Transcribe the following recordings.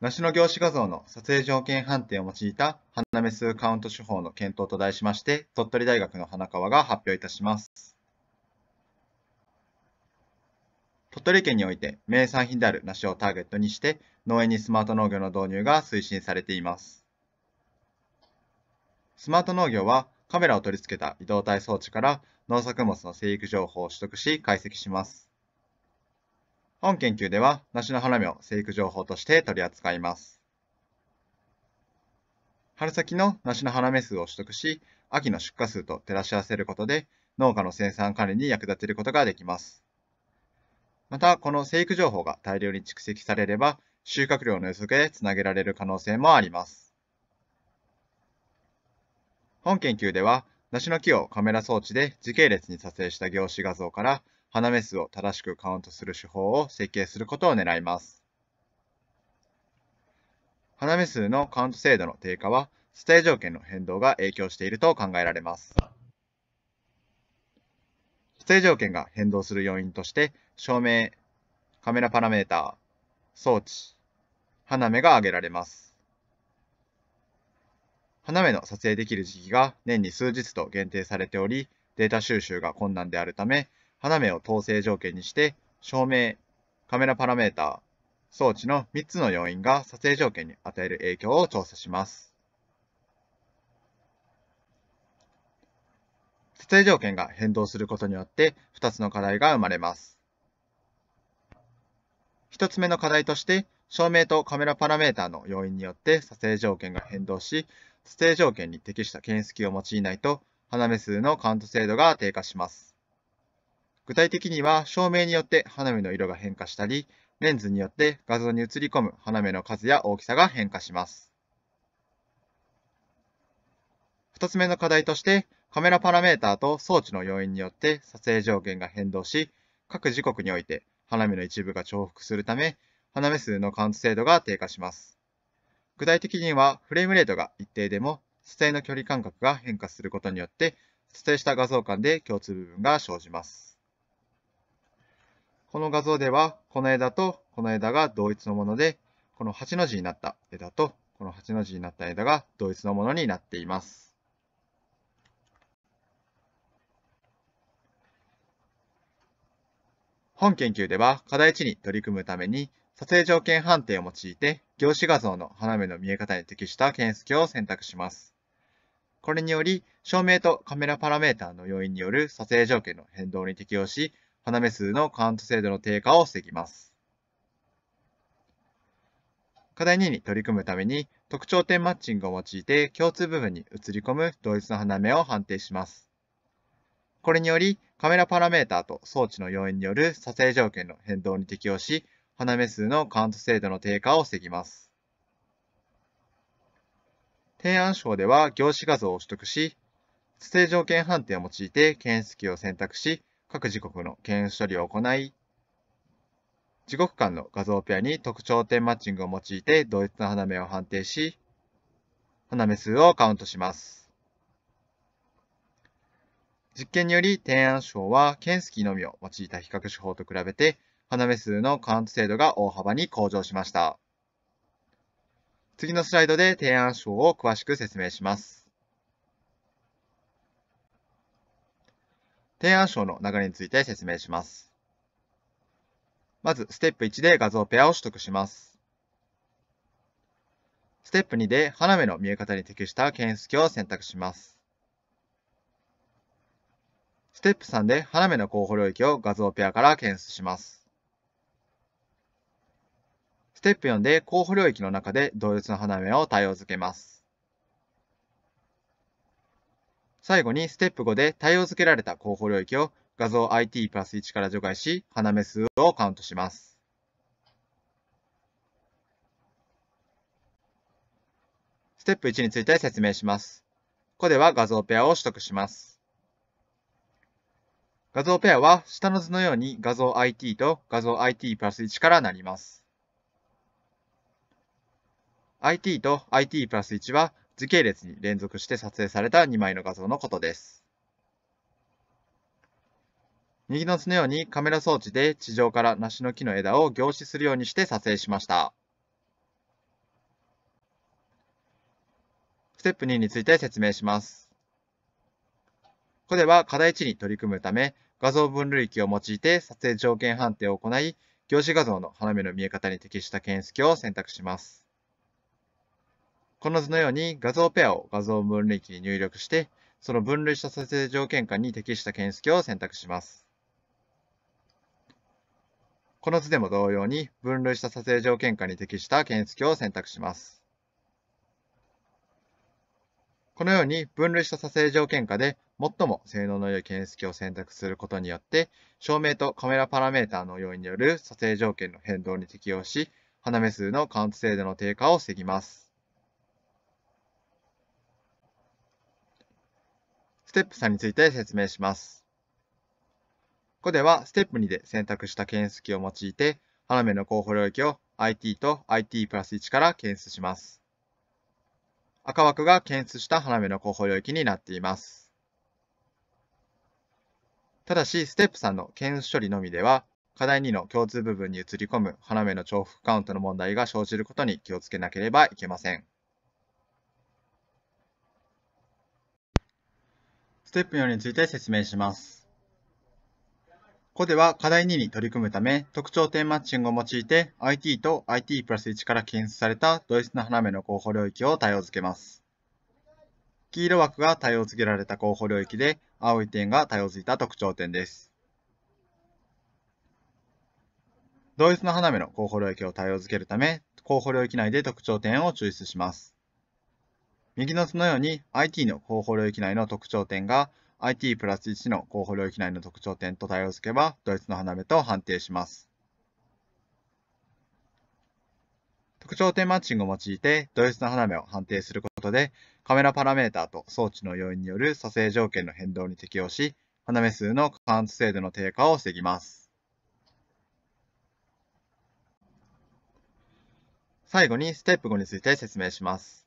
梨の業種画像の撮影条件判定を用いた花芽数カウント手法の検討と題しまして、鳥取大学の花川が発表いたします。鳥取県において名産品である梨をターゲットにして農園にスマート農業の導入が推進されています。スマート農業はカメラを取り付けた移動体装置から農作物の生育情報を取得し解析します。本研究では梨の花芽を生育情報として取り扱います。春先の梨の花芽数を取得し、秋の出荷数と照らし合わせることで、農家の生産管理に役立てることができます。また、この生育情報が大量に蓄積されれば、収穫量の予測へつなげられる可能性もあります。本研究では、梨の木をカメラ装置で時系列に撮影した凝視画像から、花芽数を正しくカウントする手法を設計することを狙います。花芽数のカウント精度の低下は、伝え条件の変動が影響していると考えられます。指定条件が変動する要因として、照明、カメラパラメーター、装置、花芽が挙げられます。花芽の撮影できる時期が年に数日と限定されており、データ収集が困難であるため、花芽を統制条件にして、照明、カメラパラメータ、装置の3つの要因が撮影条件に与える影響を調査します。撮影条件が変動することによって2つの課題が生まれます。1つ目の課題として、照明とカメラパラメータの要因によって撮影条件が変動し、撮影条件に適した検出器を用いないと、花芽数のカウント精度が低下します。具体的には照明によって花芽の色が変化したり、レンズによって画像に映り込む花芽の数や大きさが変化します。2つ目の課題として、カメラパラメータと装置の要因によって撮影上限が変動し、各時刻において花芽の一部が重複するため、花芽数のカウント精度が低下します。具体的にはフレームレートが一定でも、撮影の距離感覚が変化することによって、撮影した画像間で共通部分が生じます。この画像では、この枝とこの枝が同一のもので、この8の字になった枝とこの8の字になった枝が同一のものになっています。本研究では課題値に取り組むために撮影条件判定を用いて凝視画像の花芽の見え方に適した検出器を選択します。これにより照明とカメラパラメータの要因による撮影条件の変動に適応し花芽数のカウント精度の低下を防ぎます。課題2に取り組むために、特徴点マッチングを用いて共通部分に映り込む同一の花芽を判定します。これにより、カメラパラメータと装置の要因による撮影条件の変動に適応し、花芽数のカウント精度の低下を防ぎます。提案書では、業視画像を取得し、撮影条件判定を用いて検出器を選択し、各時刻の検出処理を行い、時刻間の画像ペアに特徴点マッチングを用いて同一の花芽を判定し、花芽数をカウントします。実験により提案法は検出機のみを用いた比較手法と比べて花芽数のカウント精度が大幅に向上しました。次のスライドで提案法を詳しく説明します。提案書の流れについて説明します。まず、ステップ1で画像ペアを取得します。ステップ2で花芽の見え方に適した検出器を選択します。ステップ3で花芽の候補領域を画像ペアから検出します。ステップ4で候補領域の中で同列の花芽を対応付けます。最後にステップ5で対応付けられた候補領域を画像 IT プラス1から除外し、花目数をカウントします。ステップ1について説明します。ここでは画像ペアを取得します。画像ペアは下の図のように画像 IT と画像 IT プラス1からなります。IT と IT プラス1は時系列に連続して撮影された2枚の画像のことです。右の図のようにカメラ装置で地上から梨の木の枝を凝視するようにして撮影しました。ステップ2について説明します。ここでは課題1に取り組むため、画像分類器を用いて撮影条件判定を行い、凝視画像の花芽の見え方に適した検出器を選択します。この図のように画像ペアを画像分類器に入力して、その分類した撮影条件下に適した検出器を選択します。この図でも同様に分類した撮影条件下に適した検出器を選択します。このように分類した撮影条件下で最も性能の良い検出器を選択することによって、照明とカメラパラメータの要因による撮影条件の変動に適用し、花芽数のカウント精度の低下を防ぎます。ステップ3について説明します。ここでは、ステップ2で選択した検出器を用いて、花芽の候補領域を IT と IT プラス1から検出します。赤枠が検出した花芽の候補領域になっています。ただし、ステップ3の検出処理のみでは、課題2の共通部分に移り込む花芽の重複カウントの問題が生じることに気をつけなければいけません。ステップ4について説明します。ここでは課題2に取り組むため、特徴点マッチングを用いて IT と IT プラス1から検出された同一の花芽の候補領域を対応付けます。黄色枠が対応付けられた候補領域で、青い点が対応付いた特徴点です。同一の花芽の候補領域を対応付けるため、候補領域内で特徴点を抽出します。右の図のように IT の候補領域内の特徴点が IT プラス1の候補領域内の特徴点と対応付けばドイツの花芽と判定します。特徴点マッチングを用いてドイツの花芽を判定することでカメラパラメータと装置の要因による撮影条件の変動に適応し花芽数の半数精度の低下を防ぎます。最後にステップ5について説明します。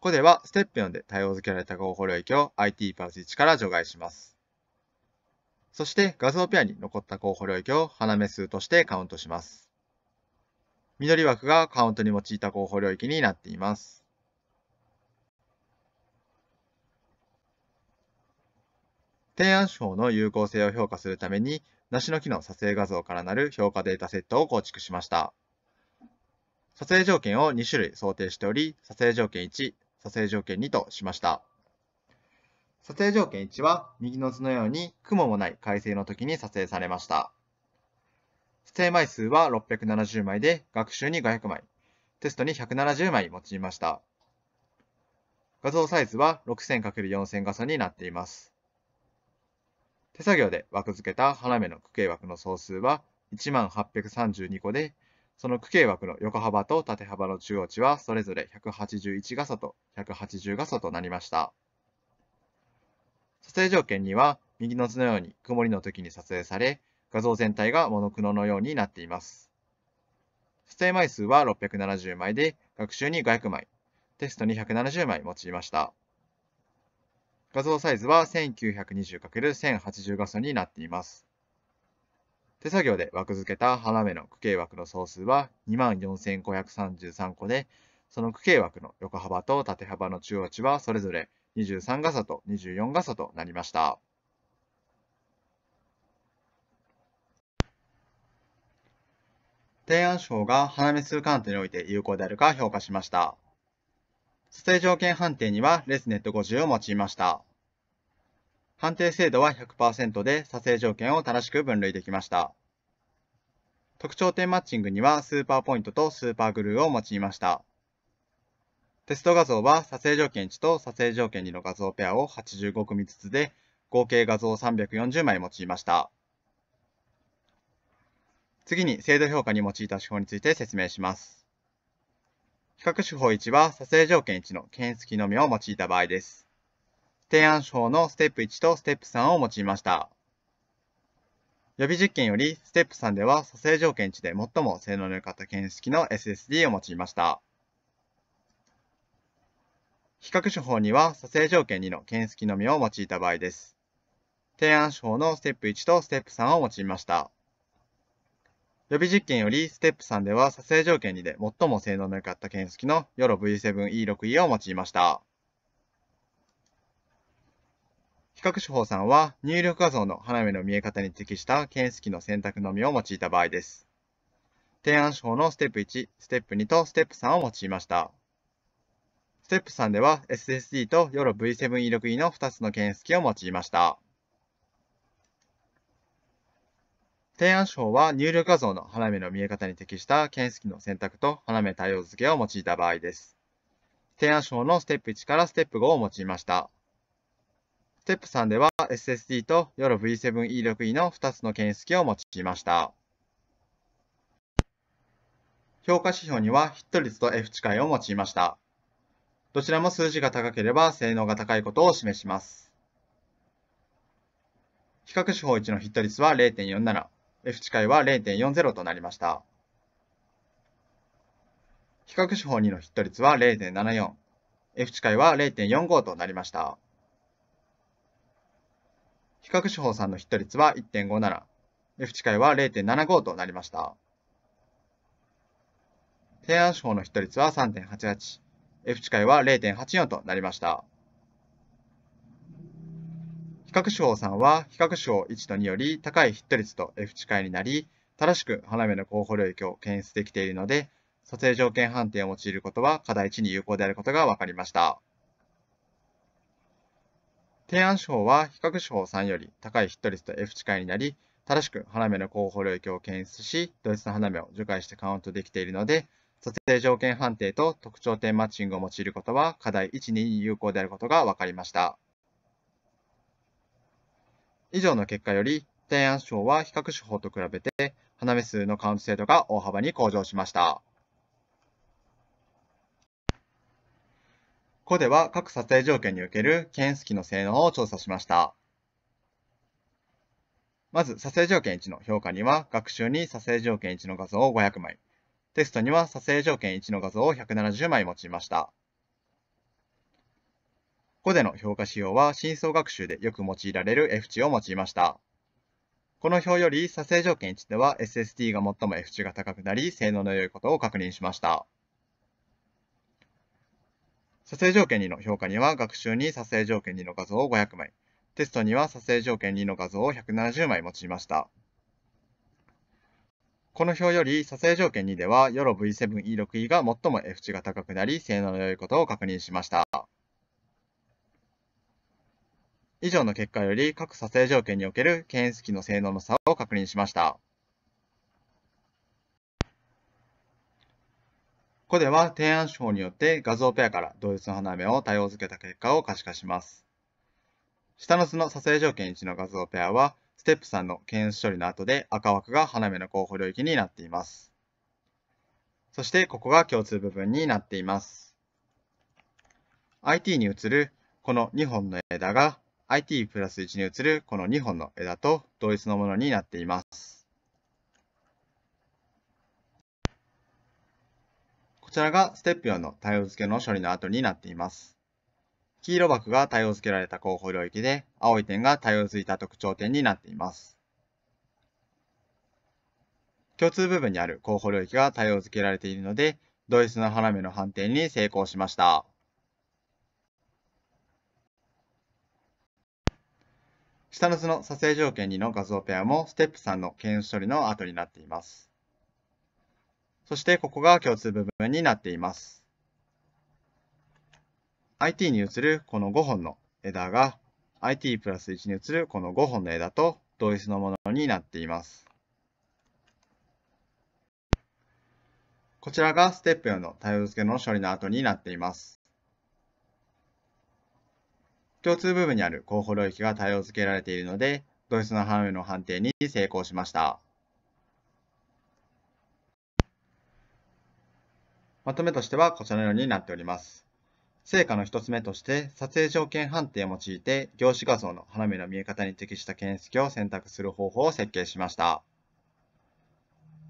ここでは、ステップ4で対応付けられた候補領域を IT パース1から除外します。そして画像ペアに残った候補領域を花目数としてカウントします。緑枠がカウントに用いた候補領域になっています。提案手法の有効性を評価するために、梨の木の撮影画像からなる評価データセットを構築しました。撮影条件を2種類想定しており、撮影条件1、撮影条件2としました。撮影条件1は、右の図のように雲もない快晴の時に撮影されました。査定枚数は670枚で、学習に500枚、テストに170枚用いました。画像サイズは 6000×4000 画素になっています。手作業で枠付けた花芽の区形枠の総数は18,832個で、その区形枠の横幅と縦幅の中央値はそれぞれ181画素と180画素となりました。撮影条件には右の図のように曇りの時に撮影され、画像全体がモノクロのようになっています。撮影枚数は670枚で、学習に500枚、テストに170枚用いました。画像サイズは 1920×1080 画素になっています。手作業で枠付けた花芽の区形枠の総数は24,533個で、その区形枠の横幅と縦幅の中央値はそれぞれ23画素と24画素となりました。提案手法が花芽数鑑定において有効であるか評価しました。素定条件判定にはレスネット50を用いました。判定精度は100%で査定条件を正しく分類できました。特徴点マッチングにはスーパーポイントとスーパーグルーを用いました。テスト画像は撮影条件1と撮影条件2の画像ペアを85組ずつで、合計画像340枚用いました。次に精度評価に用いた手法について説明します。比較手法1は撮影条件1の検出機能みを用いた場合です。提案手法のステップ1とステップ3を用いました。予備実験より、ステップ3では蘇生条件値で最も性能の良かった検出器の SSD を用いました。比較手法には蘇生条件2の検出器のみを用いた場合です。提案手法のステップ1とステップ3を用いました。予備実験よりステップ3では撮影条件2で最も性能の良かった検出機の YORO V7E6E を用いました。比較手法3は入力画像の花芽の見え方に適した検出器の選択のみを用いた場合です。提案手法のステップ1、ステップ2とステップ3を用いました。ステップ3では SSD と YOLOV7 e 6 E の2つの検出器を用いました。提案手法は入力画像の花芽の見え方に適した検出器の選択と花芽対応付けを用いた場合です。提案手法のステップ1からステップ5を用いました。ステップ3では SSD と YOLO-V7E6E の2つの検出器を用いました。評価指標にはヒット率と F 近いを用いました。どちらも数字が高ければ性能が高いことを示します。比較手法1のヒット率は0.47、F 近いは0.40となりました。比較手法2のヒット率は0.74、F 近いは0.45となりました。比較手法さんのヒット率は1.57、F 値界は0.75となりました。提案手法のヒット率は3.88、F 値界は0.84となりました。比較手法さんは比較手法1と2より高いヒット率と F 値界になり、正しく花芽の候補領域を検出できているので、撮影条件判定を用いることは課題値に有効であることが分かりました。提案手法は比較手法3より高いヒット率と F 近いになり、正しく花芽の候補領域を検出し、同一の花芽を除外してカウントできているので、撮影条件判定と特徴点マッチングを用いることは課題1、2に有効であることが分かりました。以上の結果より、提案手法は比較手法と比べて、花芽数のカウント精度が大幅に向上しました。ここでは各撮影条件における検出機の性能を調査しました。まず、撮影条件1の評価には、学習に撮影条件1の画像を500枚、テストには撮影条件1の画像を170枚用いました。ここでの評価指標は、深層学習でよく用いられる F 値を用いました。この表より、撮影条件1では SSD が最も F 値が高くなり、性能の良いことを確認しました。撮影条件2の評価には学習に撮影条件2の画像を500枚、テストには撮影条件2の画像を170枚用いました。この表より撮影条件2ではヨロ V7E6E が最も F 値が高くなり性能の良いことを確認しました。以上の結果より各撮影条件における検出機の性能の差を確認しました。ここでは提案手法によって画像ペアから同一の花芽を対応付けた結果を可視化します。下の図の撮影条件1の画像ペアは、ステップ3の検出処理の後で赤枠が花芽の候補領域になっています。そしてここが共通部分になっています。IT に移るこの2本の枝が IT プラス1に移るこの2本の枝と同一のものになっています。こちらがステップ4の対応付けの処理の後になっています。黄色枠が対応付けられた候補領域で、青い点が対応付いた特徴点になっています。共通部分にある候補領域が対応付けられているので、同一の花芽の反転に成功しました。下の図の撮影条件2の画像ペアもステップ3の検出処理の後になっています。そしてここが共通部分になっています。IT に移るこの5本の枝が IT プラス1に移るこの5本の枝と同一のものになっています。こちらがステップ4の対応付けの処理の後になっています。共通部分にある候補領域が対応付けられているので、同一の範囲の判定に成功しました。まとめとしてはこちらのようになっております。成果の1つ目として、撮影条件判定を用いて、凝視画像の花芽の見え方に適した検出器を選択する方法を設計しました。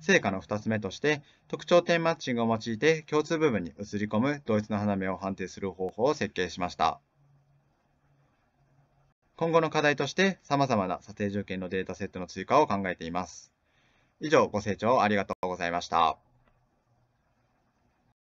成果の2つ目として、特徴点マッチングを用いて共通部分に映り込む同一の花芽を判定する方法を設計しました。今後の課題として、様々な撮影条件のデータセットの追加を考えています。以上、ご清聴ありがとうございました。